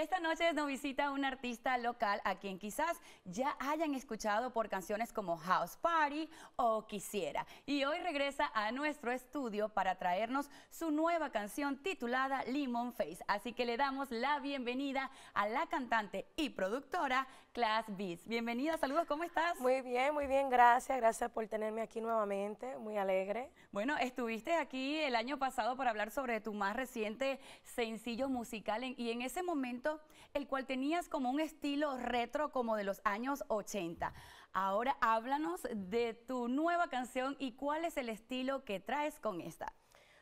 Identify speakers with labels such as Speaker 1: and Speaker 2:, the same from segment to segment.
Speaker 1: Esta noche nos visita un artista local a quien quizás ya hayan escuchado por canciones como House Party o Quisiera. Y hoy regresa a nuestro estudio para traernos su nueva canción titulada Lemon Face. Así que le damos la bienvenida a la cantante y productora Class Beats. Bienvenida, saludos, ¿cómo estás? Muy
Speaker 2: bien, muy bien, gracias, gracias por tenerme aquí nuevamente, muy alegre.
Speaker 1: Bueno, estuviste aquí el año pasado para hablar sobre tu más reciente sencillo musical y en ese momento el cual tenías como un estilo retro como de los años 80. Ahora
Speaker 2: háblanos de tu nueva canción y cuál es el estilo que traes con esta.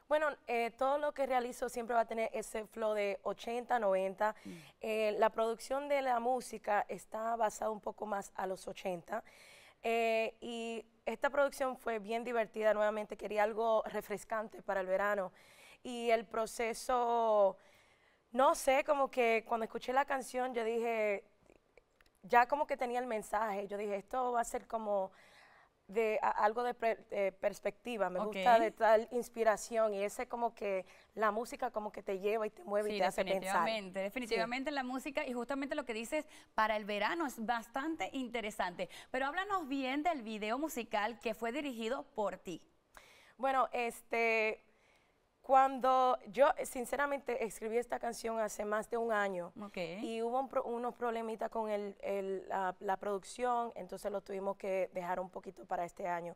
Speaker 2: Bueno, eh, todo lo que realizo siempre va a tener ese flow de 80, 90. Mm. Eh, la producción de la música está basada un poco más a los 80. Eh, y esta producción fue bien divertida nuevamente, quería algo refrescante para el verano. Y el proceso, no sé, como que cuando escuché la canción yo dije, ya como que tenía el mensaje, yo dije, esto va a ser como de algo de, perspectiva, me gusta de tal inspiración y ese como que la música como que te lleva y te mueve y te hace pensar. Definitivamente, definitivamente
Speaker 1: la música y justamente lo que dices para el verano es bastante interesante. Pero háblanos
Speaker 2: bien del video musical que fue dirigido por ti. Bueno, este cuando yo, sinceramente, escribí esta canción hace más de un año y hubo unos problemitas con la, producción, entonces lo tuvimos que dejar un poquito para este año.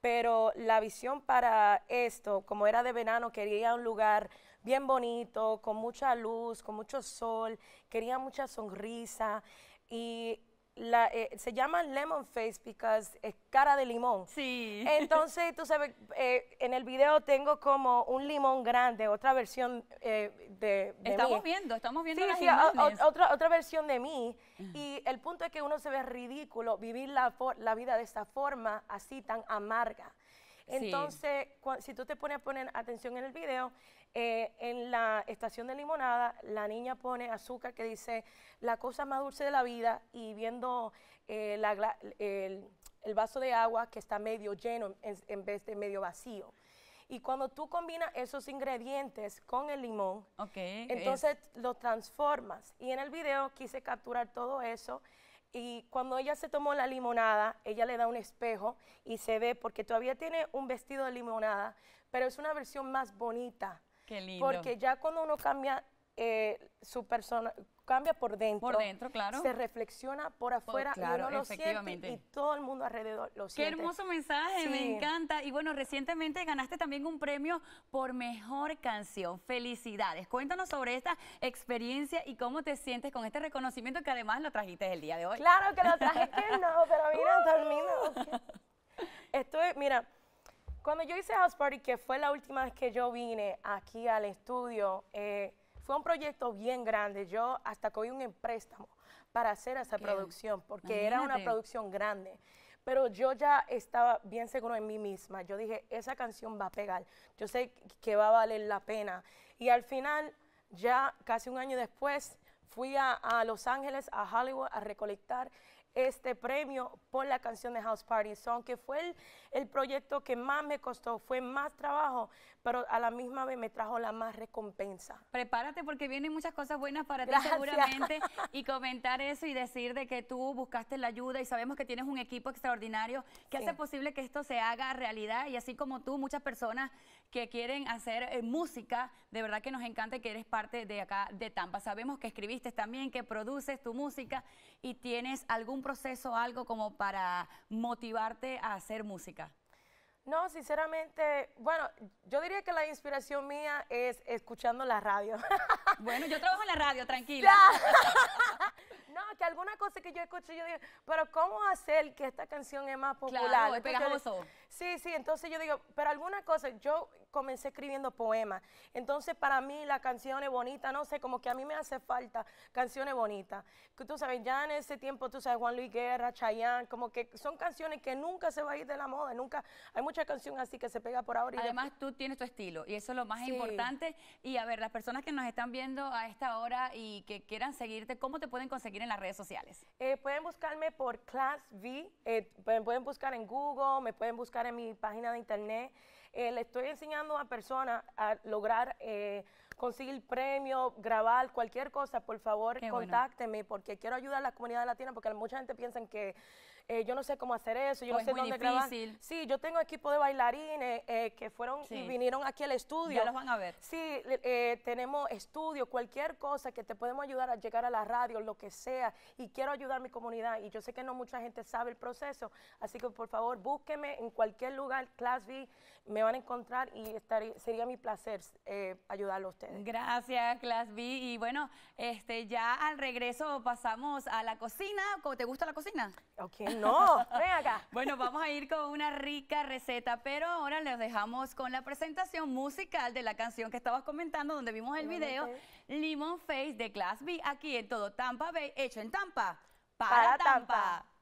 Speaker 2: Pero la visión para esto, como era de verano, quería un lugar bien bonito, con mucha luz, con mucho sol, quería mucha sonrisa y eh, se llama lemon face because es cara de limón. Sí. Entonces, tú sabes, eh, en el video tengo como un limón grande, otra versión eh, de, Estamos
Speaker 1: viendo, estamos viendo sí, otra,
Speaker 2: otra versión de mí. Y el punto es que uno se ve ridículo vivir la, la vida de esta forma, así tan amarga. Entonces, si tú te pones a poner atención en el video, eh, en la estación de limonada, la niña pone azúcar que dice la cosa más dulce de la vida y viendo eh, el, vaso de agua que está medio lleno en, vez de medio vacío. Y cuando tú combinas esos ingredientes con el limón, entonces lo transformas. Y en el video quise capturar todo eso. Y cuando ella se tomó la limonada, ella le da un espejo y se ve, porque todavía tiene un vestido de limonada, pero es una versión más bonita.
Speaker 1: Qué lindo. Porque
Speaker 2: ya cuando uno cambia eh, su persona cambia por dentro. Por dentro, claro. Se reflexiona por afuera y lo siente y todo el mundo alrededor lo siente. Qué hermoso mensaje, me
Speaker 1: encanta. Y bueno, recientemente ganaste también un premio por mejor canción. Felicidades. Cuéntanos sobre esta experiencia y cómo te sientes con este reconocimiento que además lo trajiste el día de hoy. Claro que lo trajiste! no, pero mira,
Speaker 2: dormido. Uh. Estoy, mira, cuando yo hice House Party, que fue la última vez que yo vine aquí al estudio, eh, fue un proyecto bien grande. Yo hasta cogí un empréstamo para hacer esa producción, porque era una producción grande. Pero yo ya estaba bien seguro en mí misma. Yo dije, esa canción va a pegar. Yo sé que va a valer la pena. Y al final, ya casi un año después, fui a, Los Ángeles, a Hollywood, a recolectar este premio por la canción de House Party Song, que fue el, el proyecto que más me costó, fue más trabajo, pero a la misma vez me trajo la más recompensa. Prepárate porque vienen muchas cosas buenas para ti seguramente
Speaker 1: y comentar eso y decir de que tú buscaste la ayuda y sabemos que tienes un equipo extraordinario que hace posible que esto se haga realidad y así como tú, muchas personas que quieren hacer eh, música, de verdad que nos encanta que eres parte de acá de Tampa. Sabemos que escribiste también, que produces tu música y tienes algún proceso, algo como para motivarte a hacer música.
Speaker 2: No, sinceramente, bueno, yo diría que la inspiración mía es escuchando la radio. Bueno, yo trabajo en la radio, tranquila. no, que alguna cosa que yo escucho, yo digo, pero ¿cómo hacer que esta canción es más popular? Claro, Sí, sí, entonces yo digo, pero alguna cosa, yo comencé escribiendo poemas. Entonces, para mí, las canciones bonitas, no sé, como que a mí me hace falta canciones bonitas. tú sabes, ya en ese tiempo, tú sabes, Juan Luis Guerra, Chayanne, como que son canciones que nunca se va a ir de la moda, nunca. Hay muchas canciones así que se pega por ahora. Y Además, tú tienes tu estilo y eso es lo más importante. Y
Speaker 1: a ver, las personas que nos están viendo a esta hora y que quieran
Speaker 2: seguirte, ¿cómo te pueden conseguir en las redes sociales? Eh, pueden buscarme por Class V, eh, pueden buscar en Google, me pueden buscar en mi página de internet. Eh, le estoy enseñando a personas a lograr eh, conseguir premios, grabar, cualquier cosa. Por favor, contáctenme, contácteme porque quiero ayudar a la comunidad latina porque mucha gente piensa que eh, yo no sé cómo hacer eso, yo no sé dónde grabar. Sí, yo tengo equipo de bailarines eh, que fueron y vinieron aquí al estudio. Ya los van a ver. Sí, eh, tenemos estudio, cualquier cosa que te podemos ayudar a llegar a la radio, lo que sea, y quiero ayudar a mi comunidad, y yo sé que no mucha gente sabe el proceso, así que por favor, búsqueme en cualquier lugar, Class B, me van a encontrar y sería mi placer ayudarlo a ustedes.
Speaker 1: Gracias, Class B, y bueno, este, ya al regreso pasamos a la cocina, ¿te gusta la cocina? Ok no, ven acá. Bueno, vamos a ir con una rica receta, pero ahora les dejamos con la presentación musical de la canción que estabas comentando, donde vimos el video, Lemon Face de Class B, aquí en todo Tampa Bay, hecho en Tampa, para, Tampa.